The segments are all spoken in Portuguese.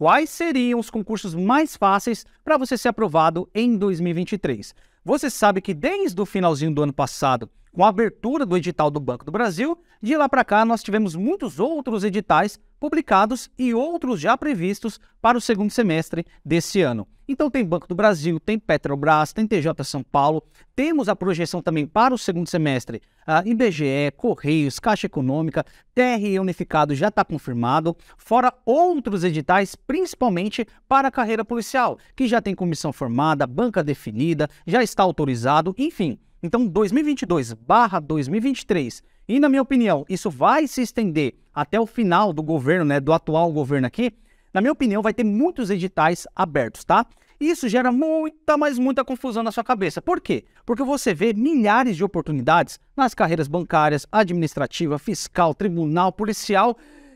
Quais seriam os concursos mais fáceis para você ser aprovado em 2023? Você sabe que desde o finalzinho do ano passado com a abertura do edital do Banco do Brasil, de lá para cá nós tivemos muitos outros editais publicados e outros já previstos para o segundo semestre desse ano. Então tem Banco do Brasil, tem Petrobras, tem TJ São Paulo, temos a projeção também para o segundo semestre, a IBGE, Correios, Caixa Econômica, TRE Unificado já está confirmado, fora outros editais, principalmente para a carreira policial, que já tem comissão formada, banca definida, já está autorizado, enfim. Então, 2022/2023, e na minha opinião, isso vai se estender até o final do governo, né, do atual governo aqui. Na minha opinião, vai ter muitos editais abertos, tá? Isso gera muita, mas muita confusão na sua cabeça. Por quê? Porque você vê milhares de oportunidades nas carreiras bancárias, administrativa, fiscal, tribunal, policial,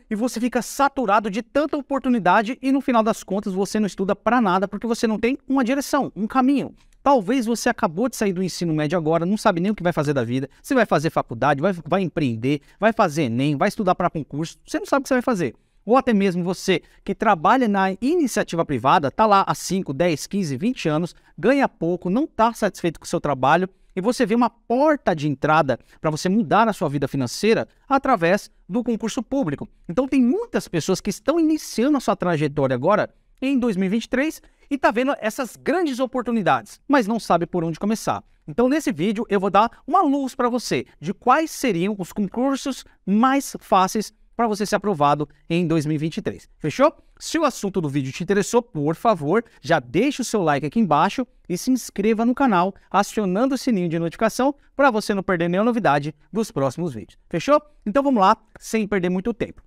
e você fica saturado de tanta oportunidade e no final das contas você não estuda para nada porque você não tem uma direção, um caminho. Talvez você acabou de sair do ensino médio agora, não sabe nem o que vai fazer da vida. Você vai fazer faculdade, vai, vai empreender, vai fazer Enem, vai estudar para concurso. Você não sabe o que você vai fazer. Ou até mesmo você que trabalha na iniciativa privada, está lá há 5, 10, 15, 20 anos, ganha pouco, não está satisfeito com o seu trabalho e você vê uma porta de entrada para você mudar a sua vida financeira através do concurso público. Então, tem muitas pessoas que estão iniciando a sua trajetória agora em 2023 e está vendo essas grandes oportunidades, mas não sabe por onde começar. Então, nesse vídeo, eu vou dar uma luz para você de quais seriam os concursos mais fáceis para você ser aprovado em 2023. Fechou? Se o assunto do vídeo te interessou, por favor, já deixa o seu like aqui embaixo e se inscreva no canal, acionando o sininho de notificação para você não perder nenhuma novidade dos próximos vídeos. Fechou? Então vamos lá, sem perder muito tempo.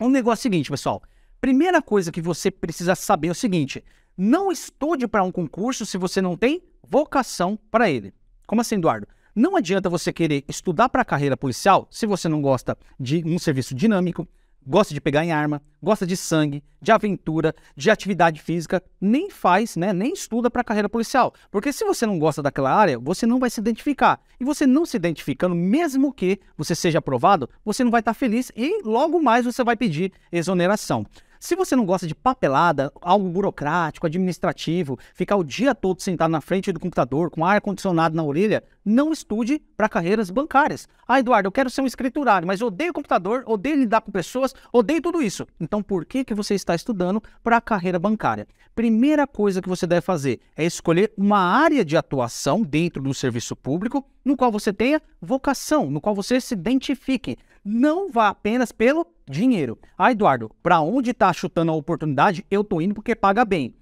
Um negócio é o seguinte, pessoal. Primeira coisa que você precisa saber é o seguinte: não estude para um concurso se você não tem vocação para ele. Como assim, Eduardo? Não adianta você querer estudar para a carreira policial se você não gosta de um serviço dinâmico, gosta de pegar em arma, gosta de sangue, de aventura, de atividade física, nem faz, né, nem estuda para a carreira policial. Porque se você não gosta daquela área, você não vai se identificar. E você não se identificando, mesmo que você seja aprovado, você não vai estar tá feliz e logo mais você vai pedir exoneração. Se você não gosta de papelada, algo burocrático, administrativo, ficar o dia todo sentado na frente do computador com ar condicionado na orelha, não estude para carreiras bancárias. Ah, Eduardo, eu quero ser um escriturário, mas odeio computador, odeio lidar com pessoas, odeio tudo isso. Então, por que, que você está estudando para a carreira bancária? Primeira coisa que você deve fazer é escolher uma área de atuação dentro do serviço público no qual você tenha vocação, no qual você se identifique. Não vá apenas pelo dinheiro. Ah, Eduardo, para onde está chutando a oportunidade, eu tô indo porque paga bem.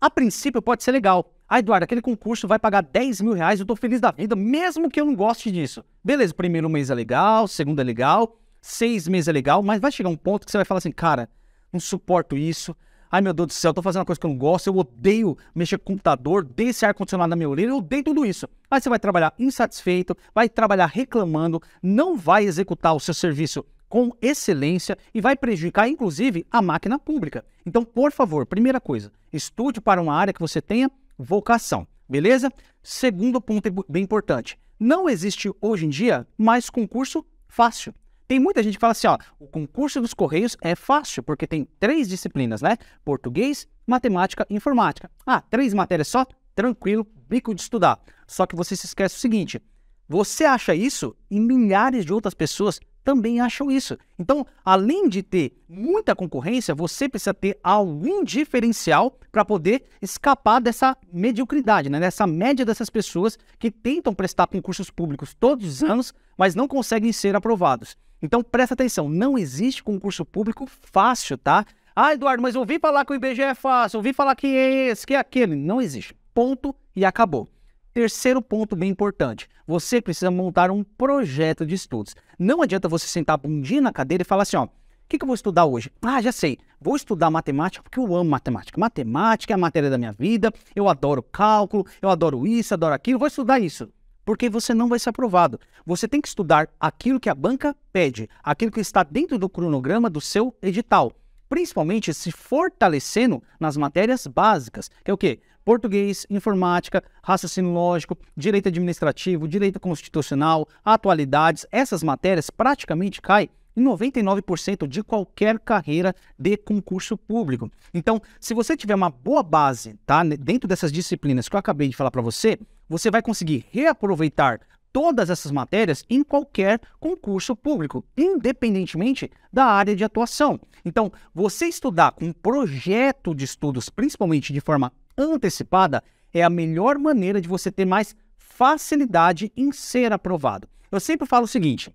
A princípio pode ser legal. Ah, Eduardo, aquele concurso vai pagar 10 mil reais, eu tô feliz da vida, mesmo que eu não goste disso. Beleza, primeiro mês é legal, segundo é legal, seis meses é legal, mas vai chegar um ponto que você vai falar assim, cara, não suporto isso, Ai, meu Deus do céu, eu tô fazendo uma coisa que eu não gosto, eu odeio mexer com o computador, odeio esse ar-condicionado na minha orelha, eu odeio tudo isso. Aí você vai trabalhar insatisfeito, vai trabalhar reclamando, não vai executar o seu serviço com excelência e vai prejudicar, inclusive, a máquina pública. Então, por favor, primeira coisa, estude para uma área que você tenha vocação, beleza? Segundo ponto bem importante: não existe hoje em dia mais concurso fácil. Tem muita gente que fala assim, ó, o concurso dos Correios é fácil, porque tem três disciplinas, né? Português, matemática e informática. Ah, três matérias só? Tranquilo, bico de estudar. Só que você se esquece o seguinte, você acha isso e milhares de outras pessoas também acham isso. Então, além de ter muita concorrência, você precisa ter algum diferencial para poder escapar dessa mediocridade, né? dessa média dessas pessoas que tentam prestar concursos públicos todos os anos, mas não conseguem ser aprovados. Então presta atenção, não existe concurso público fácil, tá? Ah, Eduardo, mas ouvi falar que o IBGE é fácil, ouvi falar que é esse, que é aquele. Não existe. Ponto e acabou. Terceiro ponto bem importante: você precisa montar um projeto de estudos. Não adianta você sentar um na cadeira e falar assim: ó, o que, que eu vou estudar hoje? Ah, já sei, vou estudar matemática porque eu amo matemática. Matemática é a matéria da minha vida, eu adoro cálculo, eu adoro isso, adoro aquilo, vou estudar isso porque você não vai ser aprovado. Você tem que estudar aquilo que a banca pede, aquilo que está dentro do cronograma do seu edital, principalmente se fortalecendo nas matérias básicas, que é o quê? Português, informática, raciocínio lógico, direito administrativo, direito constitucional, atualidades. Essas matérias praticamente caem em 99% de qualquer carreira de concurso público. Então, se você tiver uma boa base, tá, dentro dessas disciplinas que eu acabei de falar para você, você vai conseguir reaproveitar todas essas matérias em qualquer concurso público, independentemente da área de atuação. Então, você estudar com um projeto de estudos, principalmente de forma antecipada, é a melhor maneira de você ter mais facilidade em ser aprovado. Eu sempre falo o seguinte: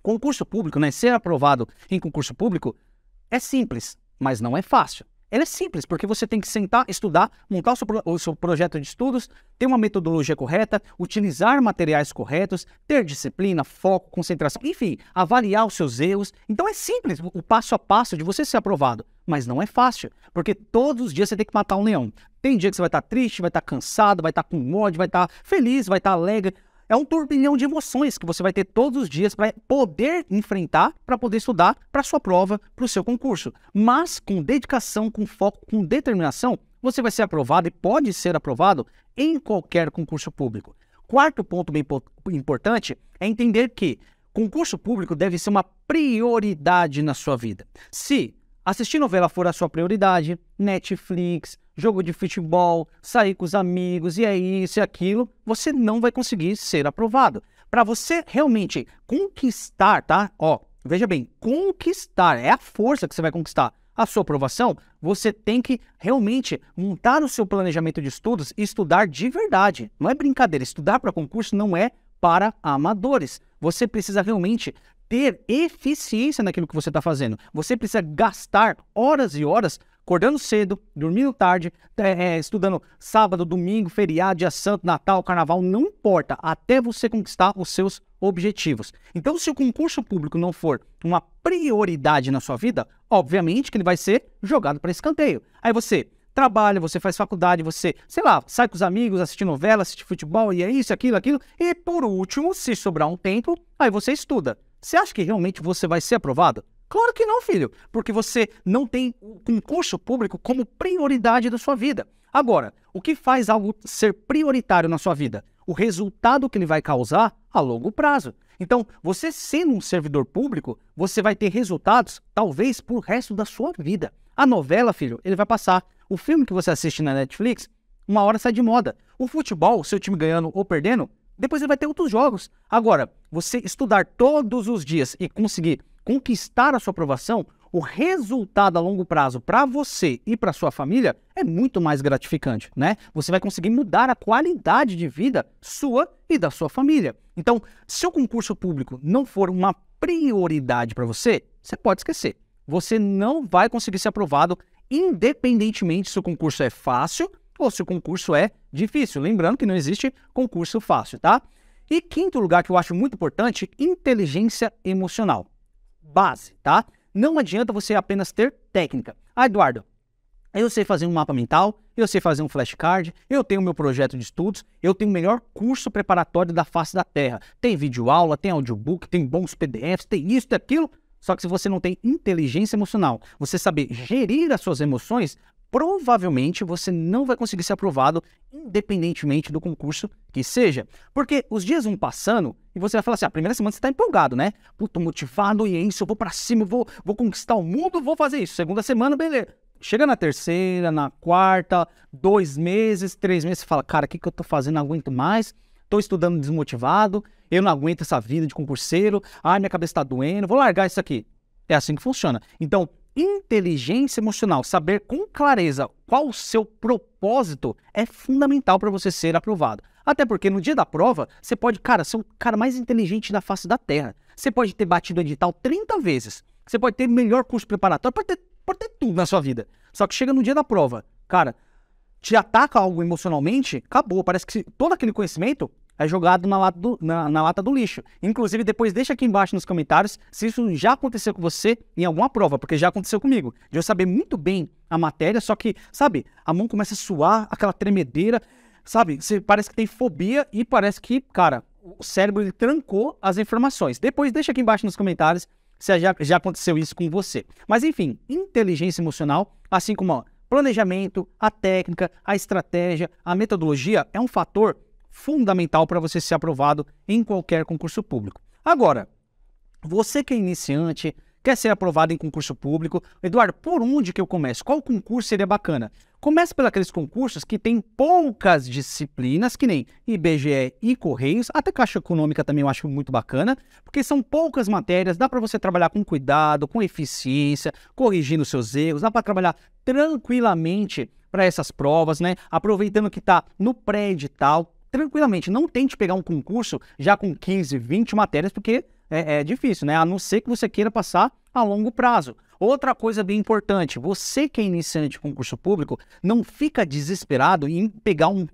concurso público, né, ser aprovado em concurso público é simples, mas não é fácil. Ela é simples, porque você tem que sentar, estudar, montar o seu, o seu, projeto de estudos, ter uma metodologia correta, utilizar materiais corretos, ter disciplina, foco, concentração, enfim, avaliar os seus erros. Então é simples o passo a passo de você ser aprovado, mas não é fácil, porque todos os dias você tem que matar um leão. Tem dia que você vai estar tá triste, vai estar tá cansado, vai estar tá com ódio, vai estar feliz, vai estar alegre, é um turbilhão de emoções que você vai ter todos os dias para poder enfrentar, para poder estudar para sua prova, para o seu concurso. Mas com dedicação, com foco, com determinação, você vai ser aprovado e pode ser aprovado em qualquer concurso público. Quarto ponto bem importante é entender que concurso público deve ser uma prioridade na sua vida. Se assistir novela for a sua prioridade, Netflix, jogo de futebol, sair com os amigos, e é isso e aquilo, você não vai conseguir ser aprovado. Para você realmente conquistar, tá? Ó, veja bem, conquistar é a força que você vai conquistar a sua aprovação, você tem que realmente montar o seu planejamento de estudos e estudar de verdade. Não é brincadeira, estudar para concurso não é para amadores. Você precisa realmente ter eficiência naquilo que você está fazendo. Você precisa gastar horas e horas acordando cedo, dormindo tarde, é, é, estudando sábado, domingo, feriado, dia santo, Natal, carnaval, não importa, até você conquistar os seus objetivos. Então, se o concurso público não for uma prioridade na sua vida, obviamente que ele vai ser jogado para escanteio. Aí você trabalha, você faz faculdade, você, sei lá, sai com os amigos, assiste novela, assiste futebol, e é isso, aquilo, aquilo. E por último, se sobrar um tempo, aí você estuda. Você acha que realmente você vai ser aprovado? Claro que não, filho, porque você não tem o concurso público como prioridade da sua vida. Agora, o que faz algo ser prioritário na sua vida? O resultado que ele vai causar a longo prazo. Então, você sendo um servidor público, você vai ter resultados, talvez, pro resto da sua vida. A novela, filho, ele vai passar. O filme que você assiste na Netflix, uma hora sai de moda. O futebol, seu time ganhando ou perdendo, depois ele vai ter outros jogos. Agora, você estudar todos os dias e conseguir conquistar a sua aprovação, o resultado a longo prazo para você e para sua família é muito mais gratificante, né? Você vai conseguir mudar a qualidade de vida sua e da sua família. Então, se o concurso público não for uma prioridade para você, você pode esquecer. Você não vai conseguir ser aprovado independentemente se o concurso é fácil ou se o concurso é difícil. Lembrando que não existe concurso fácil, tá? E quinto lugar que eu acho muito importante, inteligência emocional base, tá? Não adianta você apenas ter técnica. Ah, Eduardo, eu sei fazer um mapa mental, eu sei fazer um flashcard, eu tenho meu projeto de estudos, eu tenho o melhor curso preparatório da face da Terra. Tem vídeo aula, tem audiobook, tem bons PDFs, tem isso, tem aquilo. Só que se você não tem inteligência emocional, você saber gerir as suas emoções, provavelmente você não vai conseguir ser aprovado, independentemente do concurso que seja. Porque os dias vão passando e você vai falar assim: a ah, primeira semana você está empolgado, né? Puto, motivado e é isso, eu vou para cima, vou, vou conquistar o mundo, vou fazer isso. Segunda semana, beleza. Chega na terceira, na quarta, dois meses, três meses, você fala: cara, o que, que eu estou fazendo? Não aguento mais. Estou estudando desmotivado, eu não aguento essa vida de concurseiro, ai, minha cabeça está doendo, vou largar isso aqui. É assim que funciona. Então, inteligência emocional, saber com clareza qual o seu propósito, é fundamental para você ser aprovado. Até porque no dia da prova, você pode, cara, ser o cara mais inteligente da face da Terra. Você pode ter batido o edital 30 vezes. Você pode ter melhor curso preparatório, pode ter, pode ter tudo na sua vida. Só que chega no dia da prova, cara, te ataca algo emocionalmente, acabou. Parece que todo aquele conhecimento é jogado na lata, do, na, na lata do lixo. Inclusive, depois deixa aqui embaixo nos comentários se isso já aconteceu com você em alguma prova, porque já aconteceu comigo. De eu saber muito bem a matéria, só que, sabe, a mão começa a suar, aquela tremedeira, sabe? Você parece que tem fobia e parece que, cara, o cérebro trancou as informações. Depois deixa aqui embaixo nos comentários se já, já aconteceu isso com você. Mas enfim, inteligência emocional, assim como ó, planejamento, a técnica, a estratégia, a metodologia, é um fator fundamental para você ser aprovado em qualquer concurso público. Agora, você que é iniciante, quer ser aprovado em concurso público, Eduardo, por onde que eu começo? Qual concurso seria bacana? Comece pelos concursos que tem poucas disciplinas, que nem IBGE e Correios, até Caixa Econômica também eu acho muito bacana, porque são poucas matérias, dá para você trabalhar com cuidado, com eficiência, corrigindo seus erros, dá para trabalhar tranquilamente para essas provas, né? Aproveitando que está no pré-edital, tranquilamente. Não tente pegar um concurso já com 15, 20 matérias, porque é, é difícil, né? A não ser que você queira passar a longo prazo. Outra coisa bem importante, você que é iniciante de concurso público, não fica desesperado em pegar um,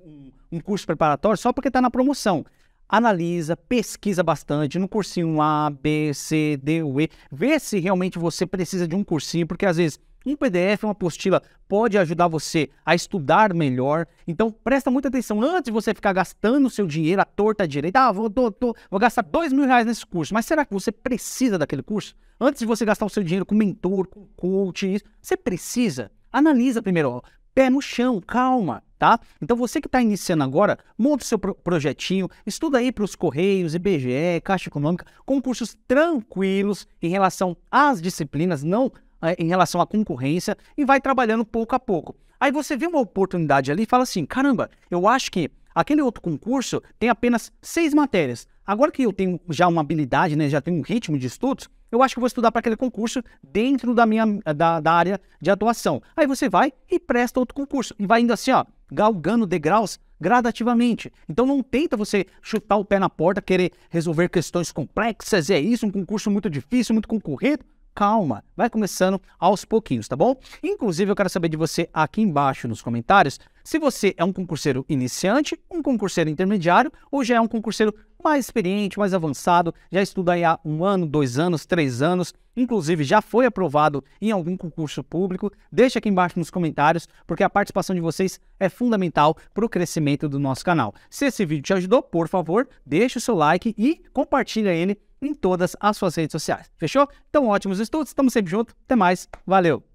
um curso preparatório só porque está na promoção. Analisa, pesquisa bastante no cursinho A, B, C, D, U, E. Vê se realmente você precisa de um cursinho, porque às vezes um PDF, uma apostila pode ajudar você a estudar melhor. Então presta muita atenção antes de você ficar gastando seu dinheiro à torta à direita. Ah, vou, tô, tô, vou gastar dois mil reais nesse curso. Mas será que você precisa daquele curso? Antes de você gastar o seu dinheiro com mentor, com coach, você precisa? Analisa primeiro, ó, pé no chão, calma, tá? Então você que está iniciando agora, monta o seu pro projetinho, estuda aí para os Correios, IBGE, Caixa Econômica, concursos tranquilos em relação às disciplinas, não eh, em relação à concorrência e vai trabalhando pouco a pouco. Aí você vê uma oportunidade ali e fala assim: caramba, eu acho que aquele outro concurso tem apenas seis matérias. Agora que eu tenho já uma habilidade, né, já tenho um ritmo de estudos, eu acho que vou estudar para aquele concurso dentro da minha da, da área de atuação. Aí você vai e presta outro concurso e vai indo assim, ó, galgando degraus gradativamente. Então não tenta você chutar o pé na porta, querer resolver questões complexas, é isso, um concurso muito difícil, muito concorrido calma, vai começando aos pouquinhos, tá bom? Inclusive, eu quero saber de você aqui embaixo nos comentários se você é um concurseiro iniciante, um concurseiro intermediário ou já é um concurseiro mais experiente, mais avançado, já estuda aí há um ano, dois anos, três anos, inclusive já foi aprovado em algum concurso público. Deixa aqui embaixo nos comentários, porque a participação de vocês é fundamental para o crescimento do nosso canal. Se esse vídeo te ajudou, por favor, deixa o seu like e compartilha ele em todas as suas redes sociais. Fechou? Então, ótimos estudos, estamos sempre juntos, até mais, valeu!